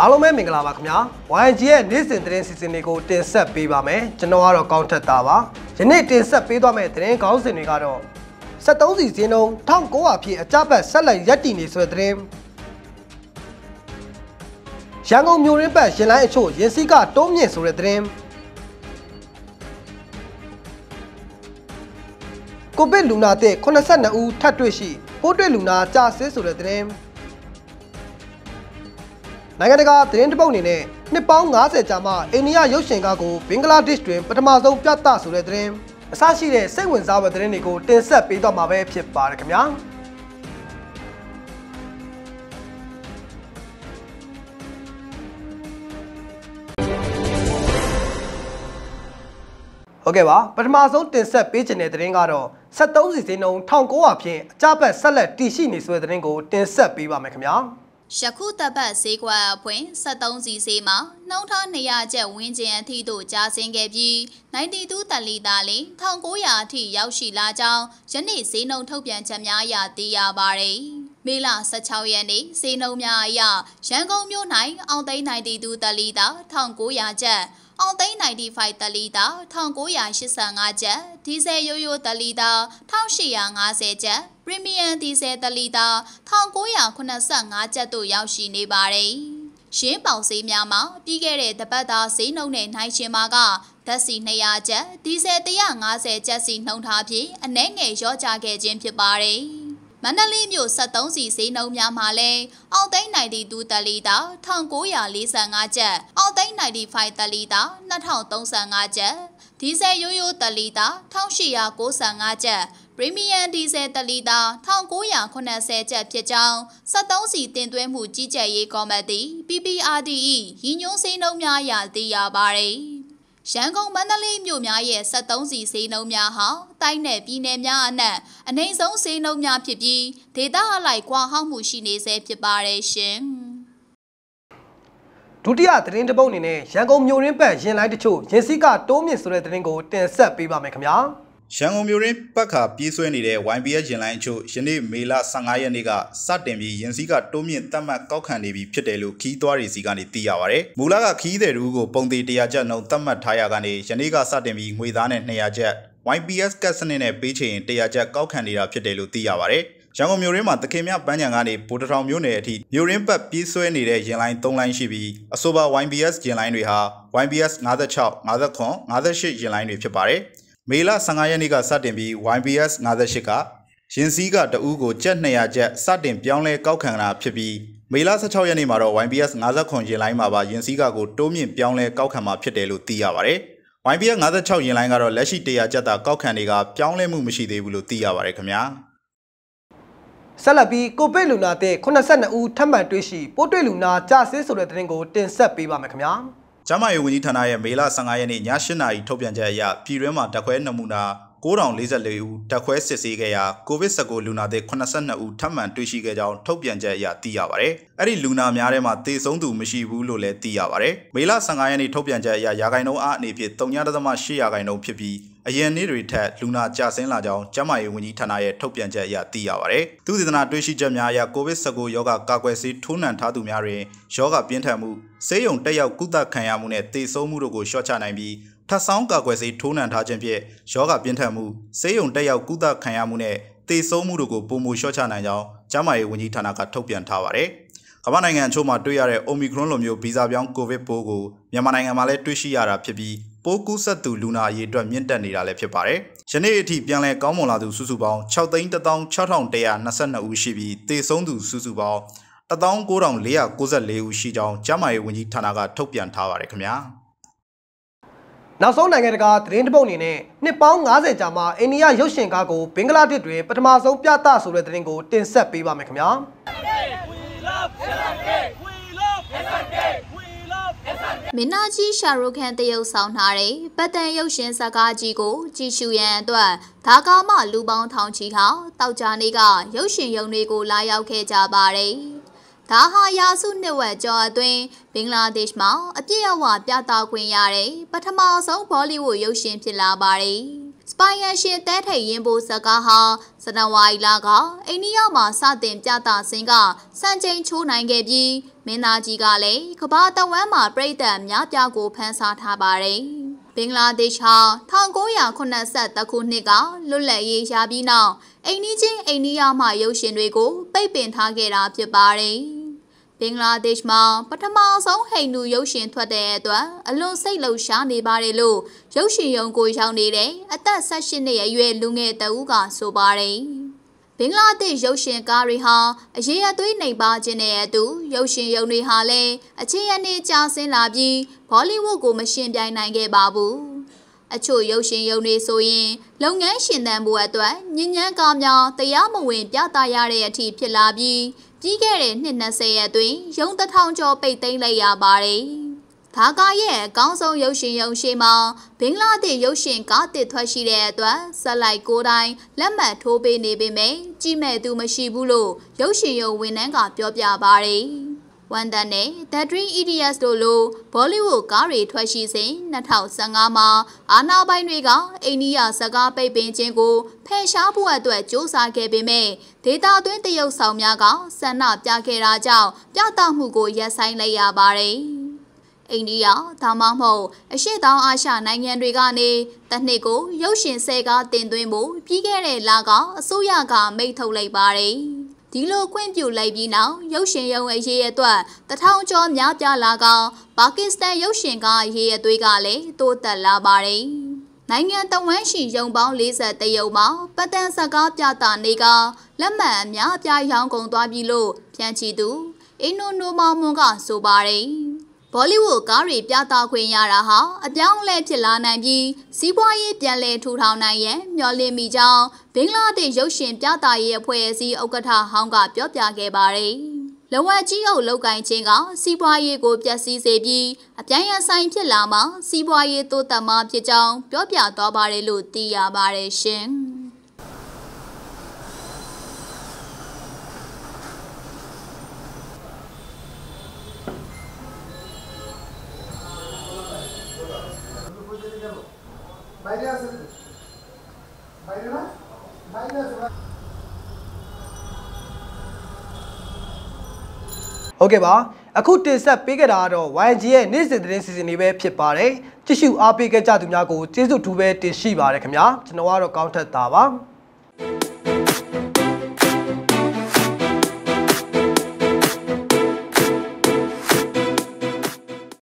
အားလုံးပဲမင်္ဂလာပါခင်ဗျာ YG ရဲ့နေ့စဉ်သတင်းစီစဉ်တွေကိုတင်ဆက်ပေးပါမယ်ကျွန်တော်ကတော့ကောင်းထက်တာပါယနေ့တင်ဆက်ပေးသွားမယ့်သတင်းခေါင်းစဉ်တွေကတော့73စီဇင်းလုံး1900ဖြစ်အကြပတ်ဆက်လက်ရပ်တည်နေဆိုတဲ့သတင်းရန်ကုန်မြို့ရင်းပတ်ရင်လိုင်းအချို့ရင်စီကတုံးမြင့်ဆိုတဲ့သတင်းကိုဗစ်လူနာသစ်82ဦးထပ်တွေ့ရှိပိုးတွေ့လူနာကြာဆင်းဆိုတဲ့သတင်းနိုင်ငံတကာသတင်းတပုတ်အနေနဲ့နှစ်ပေါင်း90ကြာမှအိန္ဒိယရုပ်ရှင်ကားကိုဘင်္ဂလားဒေ့ရှ်တွင်ပထမဆုံးပြသဆိုတဲ့သတင်းအစရှိတဲ့စိတ်ဝင်စားဖွယ်သတင်းတွေကိုတင်ဆက်ပေးတော့မှာပဲဖြစ်ပါတယ်ခင်ဗျာဟုတ်ကဲ့ပါပထမဆုံးတင်ဆက်ပေးခြင်းတဲ့သတင်းကတော့73စီစဉ်လုံး1900ဖြင့်အကြပ်ဆက်လက်တည်ရှိနေဆိုတဲ့သတင်းကိုတင်ဆက်ပေးပါမယ်ခင်ဗျာ။ယခုတပတ်ဈေးကွက်အဖွင့်73စီဈေးမှာနှုံးထား200ကျပ်ဝန်းကျင်အထိသို့ကျဆင်းခဲ့ပြီး92တန်လီတာလေး1900အထိရောက်ရှိလာကြောင်းယနေ့ဈေးနှုန်းထုတ်ပြန်ချက်များအရသိရပါသည်။မေလ16ရက်နေ့ဈေးနှုန်းများအရရန်ကုန်မြို့၌အောင်သိန်း92တန်လီတာ1900ကျပ်အောင်သိန်း95တလီတာ1985ကျပ်ဒီဇယ်ရိုးရိုးတလီတာ1850ကျပ်ပရီမီယံဒီဇယ်တလီတာ1985ကျပ်တို့ရောက်ရှိနေပါတယ်။ရင်းပေါင်ဈေးများမှာပြီးခဲ့တဲ့တပတ်သားဈေးနှုန်းနဲ့နိုင်ရှင်မှာကဓာတ်ဆီ200ကျပ်ဒီဇယ်150ကျပ်စီနှုန်းထားပြီးအနည်းငယ်ရော့ကျခဲ့ခြင်းဖြစ်ပါတယ်။မန္တလေးမြို့73စီဈေးနှုန်းများမှာလည်းအောက်သိန်း92တလီတာ1945ကျပ်အောက်သိန်း95တလီတာ2035ကျပ်ဒီဇယ်ရိုးရိုးတလီတာ1895ကျပ်ပရီမီယံဒီဇယ်တလီတာ1980ကျပ်ဖြစ်ကြောင်း73စီတင်သွင်းမှုကြီးကြပ်ရေးကော်မတီ PPRDE ရည်ညွှန်းဈေးနှုန်းများအရသိရပါတယ်ရန်ကုန်မန္တလေးမြို့များရဲ့73စီဈေးနှုန်းများဟာတိုင်းနယ်ပြည်နယ်များအနက်အနိုင်ဆုံးဈေးနှုန်းများဖြစ်ပြီးဒေသအလိုက်ကွာဟောက်မှုရှိနေဆဲဖြစ်ပါတယ်ရှင်။ဒုတိယသတင်းတပုတ်အနေနဲ့ရန်ကုန်မြို့ရင်းပတ်ရင်လိုင်းတချို့ရင်စိကတိုးမြင့်ဆိုတဲ့သတင်းကိုတင်ဆက်ပေးပါမယ်ခင်ဗျာ။ရန်ကုန်မြို့ရင်းပတ်ခါပြေးဆွဲနေတဲ့ YBS ရင်လိုင်းအချို့ယနေ့မေလ15ရက်နေ့ကစတင်ပြီးရင်စည်းကတိုးမြင့်တက်မှတ်ကောက်ခံနေပြီဖြစ်တယ်လို့ခီးသွားတွေစီကနေသိရပါဗျ။မူလကခီးတဲ့လူကိုပုံသေး100ကျပ်နှုန်းတက်မှတ်ထားရကနေယနေ့ကစတင်ပြီးငွေသားနဲ့200ကျပ် YPS ကတ်စနစ်နဲ့ပေးချင်100ကျပ်ကောက်ခံနေတာဖြစ်တယ်လို့သိရပါဗျ။ရန်ကုန်မြို့ရင်းမှာတခင်မြပန်းချံကနေဗိုလ်တထောင်မြို့နယ်အထိမြို့ရင်းပတ်ပြေးဆွဲနေတဲ့ရင်လိုင်း၃လိုင်းရှိပြီးအဆိုပါ YBS ရင်လိုင်းတွေဟာ YBS 56 59 58ရင်လိုင်းတွေဖြစ်ပါတယ်မေလ15ရက်နေ့ကစတင်ပြီး YBS 58ကရင်စည်းကတဦးကိုကျပ်200ကျပ်စတင်ပြောင်းလဲကောက်ခံတာဖြစ်ပြီးမေလ16ရက်နေ့မှာတော့ YBS 59ရင်လိုင်းမှာပါရင်စည်းကကိုတိုးမြင့်ပြောင်းလဲကောက်ခံမှာဖြစ်တယ်လို့သိရပါတယ်။ YBS 56ရင်လိုင်းကတော့လက်ရှိ100ကျပ်သာကောက်ခံတွေကပြောင်းလဲမှုမရှိသေးဘူးလို့သိရပါတယ်ခင်ဗျာ။ဆက်လက်ပြီးကိုဗစ်လူနာတဲ့82ဦးထပ်မံတွေ့ရှိပိုးတွေ့လူနာကြာဆင်းဆိုတဲ့သတင်းကိုတင်ဆက်ပေးပါမယ်ခင်ဗျာ။ကျန်းမာရေးဝန်ကြီးဌာနရဲ့မေလ15ရက်နေ့ည8နာရီထုတ်ပြန်ချက်အရပြည်တွင်းမှာဓာတ်ခွဲနမူနာ9044ဦးဓာတ်ခွဲစစ်ဆေးခဲ့ရာကိုဗစ် -19 လူနာသစ်82ဦးထပ်မံတွေ့ရှိခဲ့ကြောင်းထုတ်ပြန်ချက်အရသိရပါတယ်။အဲ့ဒီလူနာများထဲမှာသေဆုံးသူမရှိဘူးလို့လည်းသိရပါတယ်။မေလ15ရက်နေ့ထုတ်ပြန်ချက်အရရာဂိုင်နှုန်းအားအနေဖြင့်3.8ရာဂိုင်နှုန်းဖြစ်ပြီးအရင်နေ့တွေထက်လူနာကျဆင်းလာကြောင်းကျန်းမာရေးဝန်ကြီးဌာနရဲ့ထုတ်ပြန်ချက်အရသိရပါတယ်။သူသေသနာတွေ့ရှိချက်များအရကိုဗစ် -19 ရောဂါကာကွယ်ဆေးထိုးနှံထားသူများတွင်ရောဂါပြင်းထန်မှုဆေးရုံတက်ရောက်ကုသခံရမှုနဲ့သေဆုံးမှုတို့ကိုလျှော့ချနိုင်ပြီးထပ်ဆောင်ကာကွယ်ဆေးထိုးနှံထားခြင်းဖြင့်ရောဂါပြင်းထန်မှုဆေးရုံတက်ရောက်ကုသခံရမှုနဲ့သေဆုံးမှုတို့ကိုပုံမလျှော့ချနိုင်ကြောင်းကျန်းမာရေးဝန်ကြီးဌာနကထုတ်ပြန်ထားပါတယ်။ကမ္ဘာနိုင်ငံအချို့မှာတွေ့ရတဲ့ Omicron လိုမျိုးဗီဇပြောင်း COVID ပိုးကိုမြန်မာနိုင်ငံမှာလည်းတွေ့ရှိရတာဖြစ်ပြီးပိုးကူးစက်သူလူနာအရေအတွက်မြင့်တက်နေတာလည်းဖြစ်ပါတယ်။ယနေ့အထိပြန်လည်ကောင်းမွန်လာသူစုစုပေါင်း6,6122ဦးရှိပြီးသေဆုံးသူစုစုပေါင်း19494ဦးရှိကြောင်းကျန်းမာရေးဝန်ကြီးဌာနကထုတ်ပြန်ထားပါတယ်ခင်ဗျာ။နောက်ဆုံးနိုင်ငံတကာသတင်းတပုတ်အနေနဲ့နှစ်ပေါင်း90ကြာမှအိန္ဒိယရုပ်ရှင်ကားကိုဘင်္ဂလားဒေ့ရှ်တွင်ပထမဆုံးပြသဆိုတဲ့သတင်းကိုတင်ဆက်ပေးပါမယ်ခင်ဗျာ။မင်းနာကြီးရှာရုခန်တရုတ်ဆောင်ထားတဲ့ပတ်တန်ရုပ်ရှင်ဇာကားကြီးကို ကြည့်ရှုရန်အတွက်ဒါကာမှ လူပေါင်းထောင်ချီဟာတောက်ကြနေက ရုပ်ရှင်ရုံတွေကိုလာရောက်ခဲ့ကြပါတယ်။ဒါဟာရာစုနှစ်ဝက်ကျော်အတွင်းဘင်္ဂလားဒေ့ရှ်မှာအပြည့်အဝပြသခွင့်ရတဲ့ပထမဆုံးဘောလိဝုဒ်ရုပ်ရှင်ဖြစ်လာပါတယ်။စပိုင်ရန်ရှင်တဲထိတ်ရင်ပိုဇကားဟာဇန်နဝါရီလကအိန္ဒိယမှာစတင်ပြသစဉ်ကစံချိန်ချိုးနိုင်ခဲ့ပြီးမင်းသားကြီးကလည်းကမ္ဘာတဝမ်းမှာပြည်သက်များပြားကိုဖန်ဆာထားပါတယ်။ဘင်္ဂလားဒေ့ရှ်ဟာ1983ခုနှစ်ကလွတ်လပ်ရေးရပြီးနောက်အိန္ဒိချင်းအိန္ဒိယမှရုပ်ရှင်တွေကိုပိတ်ပင်ထားခဲ့တာဖြစ်ပါတယ်။ဘင်္ဂလားဒေ့ရှ်မှာပထမဆုံးဟိန္ဒူရုပ်ရှင်ထွက်တဲ့အတွက်အလွန်စိတ်လှုပ်ရှားနေပါတယ်လို့ရုပ်ရှင်ရုံကိုရောက်နေတဲ့အသက်18နှစ်အရွယ်လူငယ်တဦးကဆိုပါတယ်ဘင်္ဂလားဒေ့ရှ်ရုပ်ရှင်ကားတွေဟာ အရေးအသွေးနိုင်ပါခြင်းနဲ့အတူရုပ်ရှင်ရုံတွေဟာလည်းအခြေအနေကျဆင်းလာပြီးဘောလိဝုဒ်ကိုမရှင်ပြိုင်နိုင်ခဲ့ပါဘူးအချို့ရုပ်ရှင်ရုံတွေဆိုရင် လုပ်ငန်းရှင်တန်ဖို့အတွက်ညဉ့်ညမ်းကားများတရားမဝင် ပြသရတဲ့အထိဖြစ်လာပြီးပြီးခဲ့တဲ့နှစ်20ရက်အတွင်းရုံးတထောင်ကျော်ပိတ်သိမ်းလိုက်ရပါတယ်။ဒါကရဲ့အကောင်းဆုံးရုပ်ရှင်ရုံရှိမှာဘင်္ဂလားဒေ့ရုပ်ရှင်ကားတစ်ထွက်ရှိတဲ့အတွက်ဇက်လိုက်ကိုတိုင်းလက်မှတ်ထိုးပေးနေပေမယ့်ကြည့်မဲ့သူမရှိဘူးလို့ရုပ်ရှင်ရုံဝန်ထမ်းကပြောပြပါတယ်။ဝန်တန်နဲ့ The Dream Idiots တို့လိုဘောလိဝုဒ်ကားတွေထွက်ရှိစဉ်2015မှာအာနာပိုင်းတွေကအိန္ဒိယစကားပိတ်ပင်ခြင်းကိုဖယ်ရှားဖို့အတွက်ကြိုးစားခဲ့ပေမဲ့ဒေတာအတွင်းတရုတ်ဆောင်များကဆန္ဒပြခဲ့တာကြောင့်ပြသမှုကိုရပ်ဆိုင်းလိုက်ရပါတယ်။အိန္ဒိယဒါမှမဟုတ်အရှေ့တောင်အာရှနိုင်ငံတွေကနေတနှစ်ကို ရုပ်ရှင်ဆဲကားတင်သွင်းဖို့ပြီးခဲ့တဲ့လကအစိုးရကမိန့်ထုတ်လိုက်ပါတယ်။ဒီလိုခွင့်ပြုလိုက်ပြီးနောက်ရုပ်ရှင်ရုံအရေးအတွက်တထောင်ကျော်များပြားလာကောင်ပါကစ္စတန်ရုပ်ရှင်ကအရေးအသွေးကလည်းတိုးတက်လာပါတယ်။နိုင်ငံတော်ဝန်ရှိရုံပေါင်း43ရုံမှာပတန်စကားပြတာနေကလက်မှတ်အများအပြားရောင်းကုန်သွားပြီလို့ပြန်ချီသူအင်နိုနိုမောင်မွန်ကဆိုပါတယ်။ဘောလိဝုဒ်ကားတွေပြသခွင့်ရတာဟာအပြောင်းအလဲဖြစ်လာနိုင်ပြီးစီးပွားရေးပြန်လည်ထူထောင်နိုင်ရန်မျှော်လင့်မိကြောင်းဘင်္ဂလားဒေ့ရှ်ရုပ်ရှင်ပြသရေးအဖွဲ့အစည်းဥက္ကဋ္ဌဟောင်းကပြောပြခဲ့ပါတယ်။လဝက်ကြီးအုပ်လောက်ကိုင်းခြင်းကစီးပွားရေးကိုပျက်စီးစေပြီးအပြိုင်အဆိုင်ဖြစ်လာမှစီးပွားရေးတိုးတက်မှဖြစ်ကြောင်းပြောပြသွားပါတယ်လို့သိရပါတယ်ရှင်။ ఇదేమో minus minus minus okay బా အခုတင်ဆက်ပေးခဲ့တာကတော့ YG ရဲ့နေ့စဉ်သတင်းစီစဉ်လေးပဲဖြစ်ပါတယ်ကြည့်ရှုအားပေးခဲ့ကြသူများကိုကျေးဇူးတူပဲတင်ရှိပါတယ်ခင်ဗျာကျွန်တော်ကတော့ကောင်းထက်တာပါ